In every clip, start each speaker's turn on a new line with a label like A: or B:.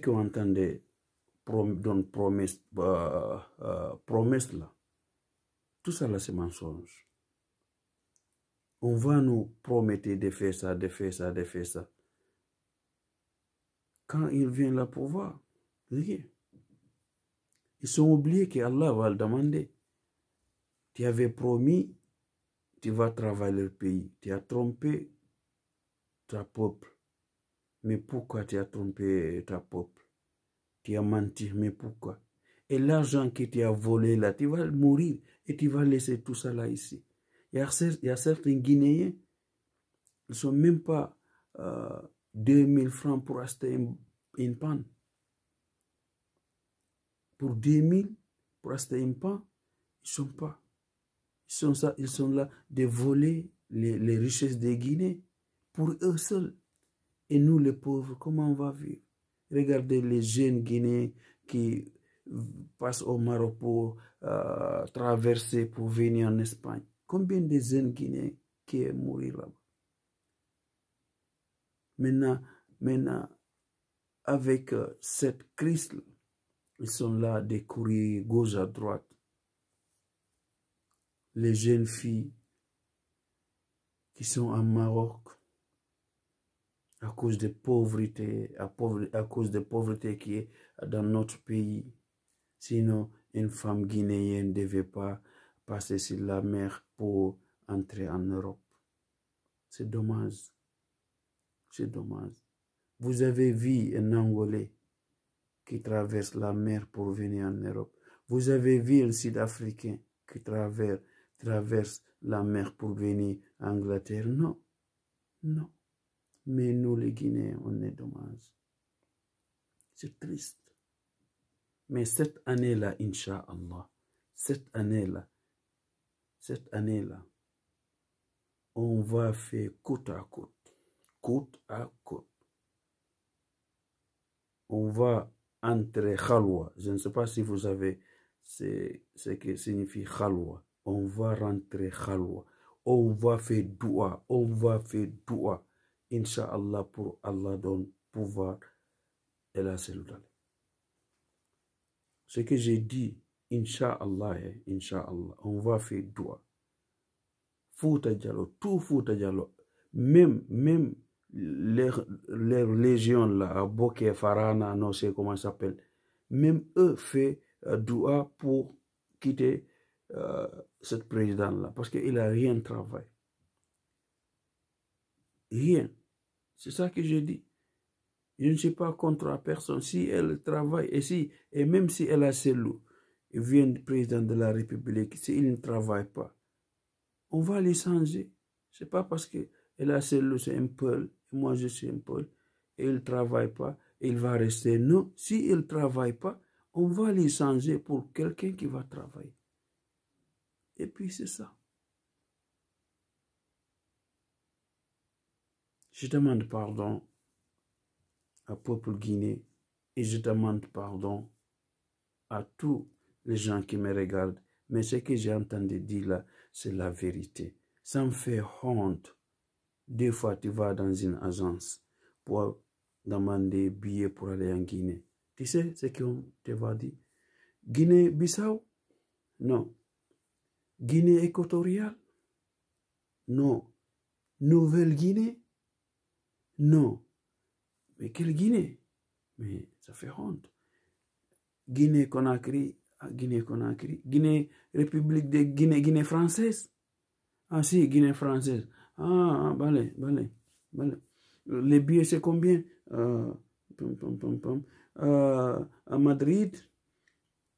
A: que qu'on ont entendu donne promesse, euh, euh, promesse là, tout ça là c'est mensonge. On va nous promettre de faire ça, de faire ça, de faire ça. Quand il vient là pour voir, ils sont oubliés que Allah va le demander. Tu avais promis, tu vas travailler le pays. Tu as trompé ta peuple mais pourquoi tu as trompé ta peuple Tu as menti, mais pourquoi Et l'argent que tu as volé là, tu vas mourir et tu vas laisser tout ça là ici. Il y a, certains Guinéens, ils ne sont même pas euh, 2000 francs pour acheter une, panne. Pour 2000, pour acheter une panne, ils ne sont pas. Ils sont, ça, ils sont là de voler les, richesses des Guinéens pour eux seuls. Et nous, les pauvres, comment on va vivre Regardez les jeunes Guinéens qui passent au Maroc pour euh, traverser, pour venir en Espagne. Combien de jeunes Guinéens qui est morts là-bas Maintenant, avec euh, cette crise, ils sont là des courir gauche à droite. Les jeunes filles qui sont en Maroc, à cause de pauvreté, à, à cause de pauvreté qui est dans notre pays. Sinon, une femme guinéenne ne devait pas passer sur la mer pour entrer en Europe. C'est dommage. C'est dommage. Vous avez vu un Angolais qui traverse la mer pour venir en Europe. Vous avez vu un Sud-Africain qui traverse la mer pour venir en Angleterre. Non, non. Mais nous, les Guinéens, on est dommage. C'est triste. Mais cette année-là, Inch'Allah, cette année-là, cette année-là, on va faire côte à côte, côte à côte. On va entrer Khalwa. Je ne sais pas si vous savez ce que signifie Khalwa. On va rentrer Khalwa. On va faire doua. On va faire doua. Inch'Allah, pour Allah donne pouvoir et la Ce que j'ai dit, Inch'Allah, Inch'Allah, hein, on va faire droit. Fouta Diallo, tout Fouta Diallo, même, même les, les légions là, Farana, non, c'est comment ça s'appelle, même eux font euh, du pour quitter euh, cette présidente là parce qu'il n'a rien travaillé. Rien. C'est ça que je dis. Je ne suis pas contre la personne. Si elle travaille, et, et même si elle a ses loups, et vient du président de la République, s'il ne travaille pas, on va les changer. n'est pas parce qu'elle a ses c'est un peuple, moi je suis un peu, et il ne travaille pas, il va rester. Non, s'il si ne travaille pas, on va les changer pour quelqu'un qui va travailler. Et puis c'est ça. Je demande pardon au peuple Guinée et je demande pardon à tous les gens qui me regardent. Mais ce que j'ai entendu dire là, c'est la vérité. Ça me fait honte. Des fois, tu vas dans une agence pour demander billets pour aller en Guinée. Tu sais ce qu'on te va dire Guinée-Bissau Non. Guinée équatoriale Non. Nouvelle-Guinée non. Mais quelle Guinée Mais ça fait honte. Guinée-Conakry, ah, Guinée-Conakry, Guinée, République de Guinée, Guinée française. Ah si, Guinée française. Ah, ah allez, balai, Les billets, c'est combien euh, euh, À Madrid,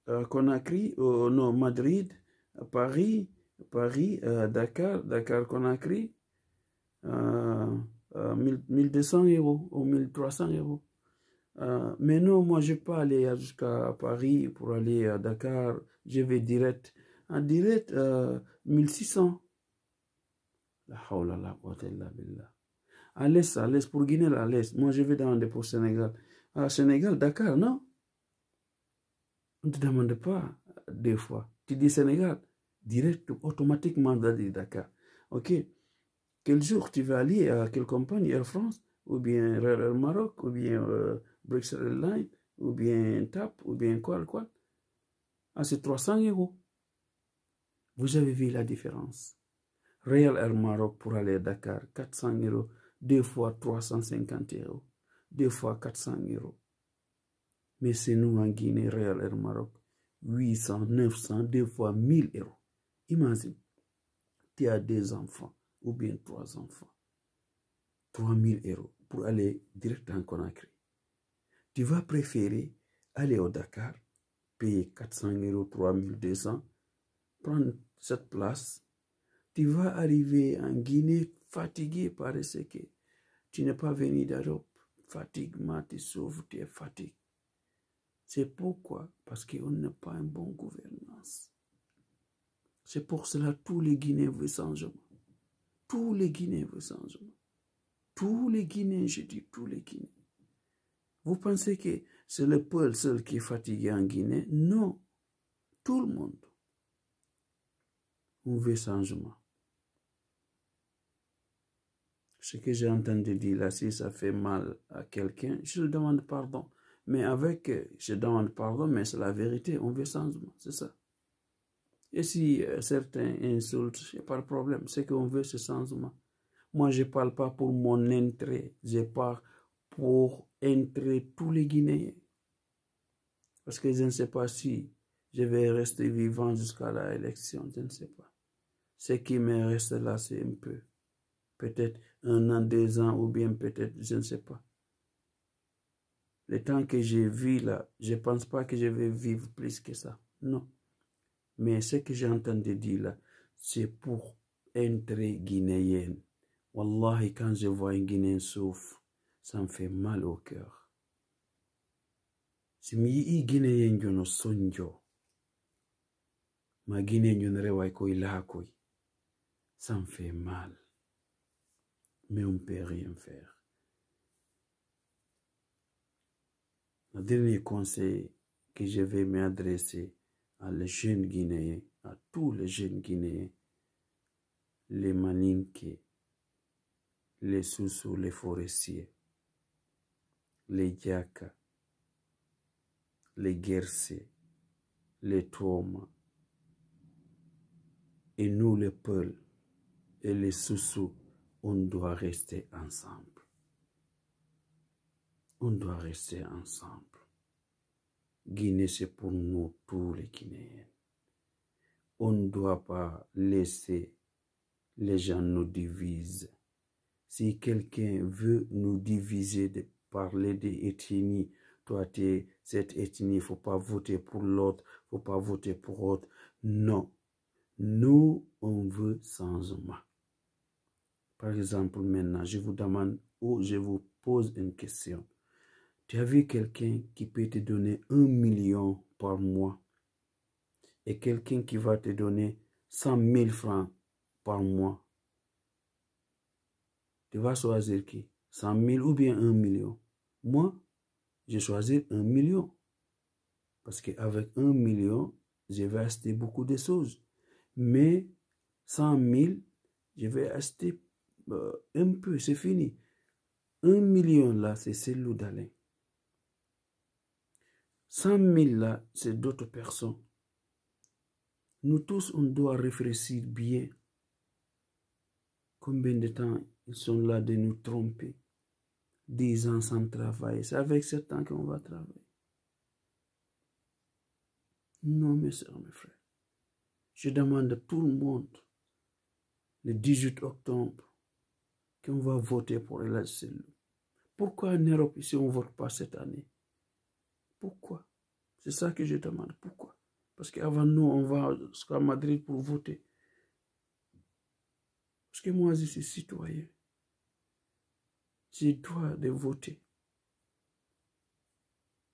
A: euh, Conakry. Conakry, non, Madrid, Paris, Paris, Dakar, Dakar-Conakry. 1200 euros ou 1300 euros. Euh, mais non, moi, je ne vais pas aller jusqu'à Paris pour aller à Dakar. Je vais direct. En direct, 1600. Euh, la la la À l'est, à l'est, pour Guinée, à l'est. Moi, je vais demander pour Sénégal. Sénégal, Dakar, non. On ne te demande pas euh, deux fois. Tu dis Sénégal, direct, automatiquement, tu Dakar. OK quel jour tu vas aller à quelle compagnie Air France, ou bien Real Air Maroc, ou bien euh, Bruxelles Airlines, ou bien TAP, ou bien quoi, quoi Ah, c'est 300 euros. Vous avez vu la différence. Real Air Maroc pour aller à Dakar, 400 euros, deux fois 350 euros, deux fois 400 euros. Mais c'est nous en Guinée, Real Air Maroc, 800, 900, deux fois 1000 euros. Imagine, tu as des enfants ou bien trois enfants. 3000 euros pour aller direct en Conakry. Tu vas préférer aller au Dakar, payer 400 euros, 3200, prendre cette place. Tu vas arriver en Guinée fatigué par ce que tu n'es pas venu d'Europe. Fatiguement, tu sauves, tu es fatigué. C'est pourquoi Parce qu'on n'a pas une bonne gouvernance. C'est pour cela que tous les Guinéens veulent changement tous les Guinéens, changement. Tous les Guinéens, je dis tous les Guinéens. Vous pensez que c'est le peuple seul qui est fatigué en Guinée Non, tout le monde. On veut changement. Ce que j'ai entendu dire là, si ça fait mal à quelqu'un, je le demande pardon. Mais avec, je demande pardon, mais c'est la vérité, on veut changement, c'est ça. Et si euh, certains insultent, pas le problème. Ce qu'on veut ce sans Moi, je ne parle pas pour mon entrée. Je parle pour entrer tous les Guinéens. Parce que je ne sais pas si je vais rester vivant jusqu'à l'élection. Je ne sais pas. Ce qui me reste là, c'est un peu. Peut-être un an, deux ans, ou bien peut-être, je ne sais pas. Le temps que j'ai vu là, je ne pense pas que je vais vivre plus que ça. Non. Mais ce que j'ai entendu dire là, c'est pour entrer guinéenne. Wallahi, quand je vois un Guinéen souffre, ça me fait mal au cœur. Si mi Guinéen suis sonjo, ma Guinéen yon rewai la ilakoi, ça me fait mal. Mais on ne peut rien faire. Le dernier conseil que je vais m'adresser, à les jeunes Guinéens, à tous les jeunes Guinéens, les Maninke, les Soussous, les forestiers, les Diaka, les Gersé, les Touma, et nous les Peuls et les Soussous, on doit rester ensemble. On doit rester ensemble. Guinée, c'est pour nous tous les Guinéens. On ne doit pas laisser les gens nous diviser. Si quelqu'un veut nous diviser, de parler d'ethnie, toi, es cette ethnie, il ne faut pas voter pour l'autre, il ne faut pas voter pour l'autre. Non. Nous, on veut sans humain. Par exemple, maintenant, je vous demande ou je vous pose une question. J'ai vu quelqu'un qui peut te donner un million par mois et quelqu'un qui va te donner 100 000 francs par mois. Tu vas choisir qui 100 000 ou bien un million Moi, j'ai choisi un million. Parce qu'avec un million, je vais acheter beaucoup de choses. Mais 100 000, je vais acheter euh, un peu, c'est fini. Un million là, c'est celui d'Alain. 100 000 là, c'est d'autres personnes. Nous tous, on doit réfléchir bien. Combien de temps ils sont là de nous tromper. 10 ans sans travail. C'est avec ce temps qu'on va travailler. Non, mes soeurs, mes frères. Je demande à tout le monde, le 18 octobre, qu'on va voter pour relancer. Pourquoi en Europe, si on ne vote pas cette année pourquoi C'est ça que je demande. Pourquoi Parce qu'avant nous, on va jusqu'à Madrid pour voter. Parce que moi, je suis citoyen. J'ai droit de voter.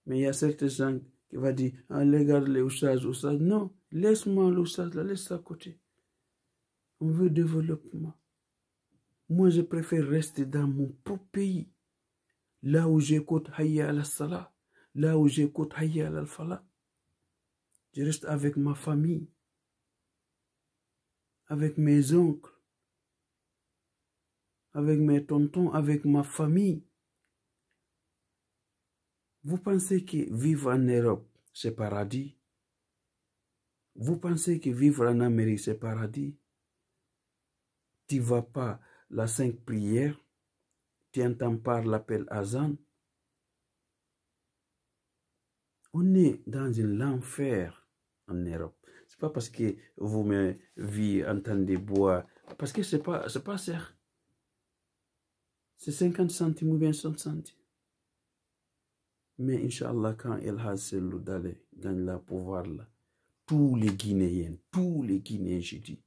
A: Mais il y a certains gens qui vont dire, ah, regarde les oussages, oussages. Non, laisse-moi l'oussage, là, laisse ça à côté. On veut développement. Moi, je préfère rester dans mon propre pays, là où j'écoute Hayya al-Salah là où j'écoute Hayya al fala Je reste avec ma famille, avec mes oncles, avec mes tontons, avec ma famille. Vous pensez que vivre en Europe, c'est paradis Vous pensez que vivre en Amérique, c'est paradis Tu ne vas pas la cinq prières, tu entends pas l'appel Azan, on est dans un enfer en Europe. Ce n'est pas parce que vous me vivez en train de boire, parce que c'est pas, pas ça. C'est 50 centimes ou bien 100 centimes. Mais Inch'Allah, quand El celui d'aller gagne le pouvoir là, tous les Guinéens, tous les Guinéens, je dis,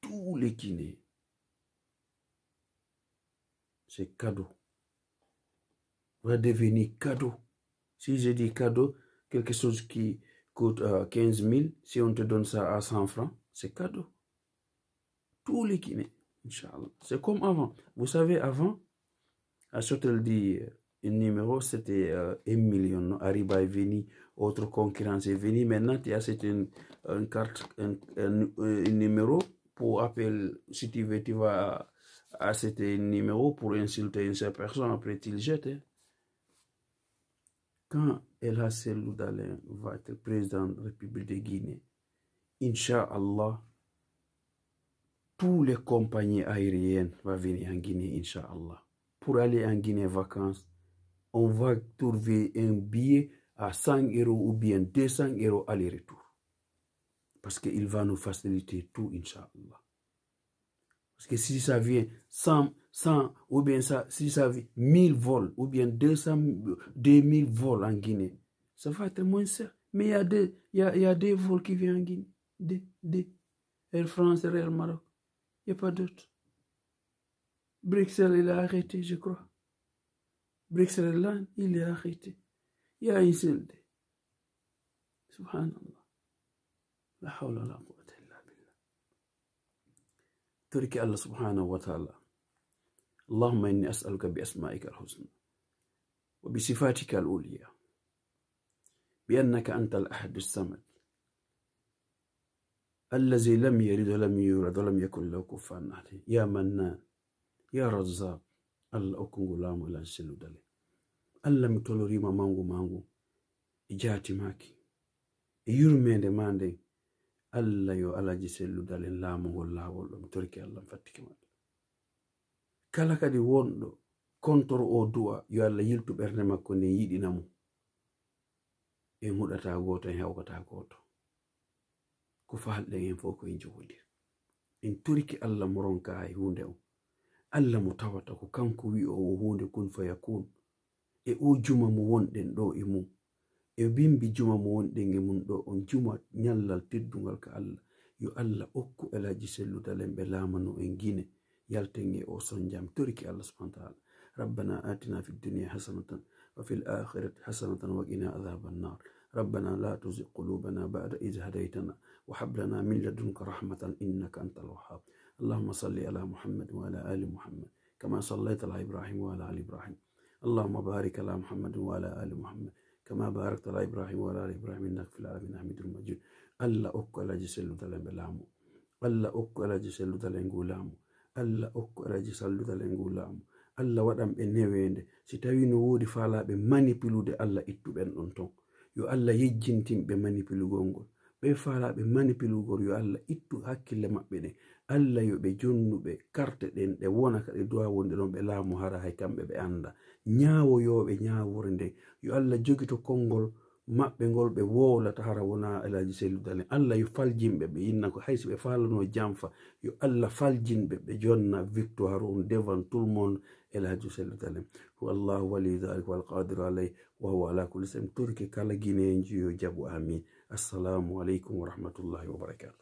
A: tous les Guinéens, c'est cadeau. Va devenir cadeau. Si je dis cadeau, quelque chose qui coûte 15 euh, 000, si on te donne ça à 100 francs, c'est cadeau. Tous les kinés, Inch'Allah. C'est comme avant. Vous savez, avant, à dit euh, un numéro, c'était 1 euh, million. Arriba est venu, autre concurrence est venue. Maintenant, tu as un, numéro pour appeler. Si tu veux, tu vas à un numéro pour insulter une seule personne, après tu le jettes. Hein quand El Hassel Loudalin va être président de la République de Guinée, Inch'Allah, toutes les compagnies aériennes vont venir en Guinée, Inch'Allah. Pour aller en Guinée vacances, on va trouver un billet à 100 euros ou bien 200 euros aller-retour. Parce qu'il va nous faciliter tout, Inch'Allah. Parce que si ça vient sans... 100 ou bien ça, si ça vit 1000 vols ou bien 200, 2000 vols en Guinée, ça va être moins cher. Mais il y, a des, y, a, y a des vols qui viennent en Guinée. Des, des. Air France, Air Maroc. Il n'y a pas d'autre. Bruxelles, il a arrêté, je crois. Bruxelles il est arrêté. Il y a des Subhanallah. La hawla la quwwata billah. Turki Allah subhanahu wa ta'ala. اللهم إني أسألك بأسمائك الحسنى وبصفاتك الأولية بأنك أنت الأحد الصمد الذي لم يلد ولم يولد ولم يكن له كفا أحد يا منان يا رزاق الله أكون غلام ولا نسلو دلي الله متولوري ما مانغو مانغو إجاتي ماكي يرمي ماندي الله يو الله جسلو دلي لا مغو الله والله متركي الله مفتك ماكي kala kadi wonɗo kontoro o du'a yo allah yiltu ɓernde makko nde yiɗina mo en huɗata goto en hewkata goto ko falɗen en fof koye jowodir en turiki allah mo ronka e hunde o allah mo tawata ko kanko wi o o hunde kun fayakun e o juma mo wonɗen ɗo e mum e bimbi juma mo wonɗen e mum ɗo on juma nyallal teddugal ka allah yo allah okku elaji sellutal en ɓe lamano en guine يلتني أو سنجام ترك الله سبحانه وتعالى ربنا آتنا في الدنيا حسنة وفي الآخرة حسنة وقنا عذاب النار ربنا لا تزغ قلوبنا بعد إذ هديتنا وهب لنا من لدنك رحمة إنك أنت الوهاب اللهم صل على محمد وعلى آل محمد كما صليت على إبراهيم وعلى آل إبراهيم اللهم بارك على محمد وعلى آل محمد كما باركت على إبراهيم وعلى آل إبراهيم إنك في العالمين حميد مجيد ألا أكل جسل دلم بلامو ألا أكل جسل دلم غلامو allah okku alaji sallugal e ngu laamu allah waɗan ɓe newende si tawi no woodi faalaɓe manipulude allah ittuɓen ɗon ton yo allah yejjintinɓe manipulugol ngol ɓe faalaɓe manipulugol yo allah ittu hakkille maɓɓe ɗe allah yo ɓe jonnuɓe karte ɗen ɗe wona kaɗe duwa wonde ɗon ɓe laamu hara hay kamɓe ɓe annda ñaawoyoɓe ñaawore nde yo allah jogi to konngol maɓɓe ngol ɓe wowlata hara wona elaji selludalen allah yo faljinɓe ɓe yinna ko haysi ɓe falano janfa yo allah faljinɓe ɓe jonna victoire um devant tout le monde elaji selludalen ho allahu waliyu dalik walqadiru alay wahwa ala kulli sam turke kala guinéji yo jaɓu amin assalamu aleykum warahmatullahi wabarakatu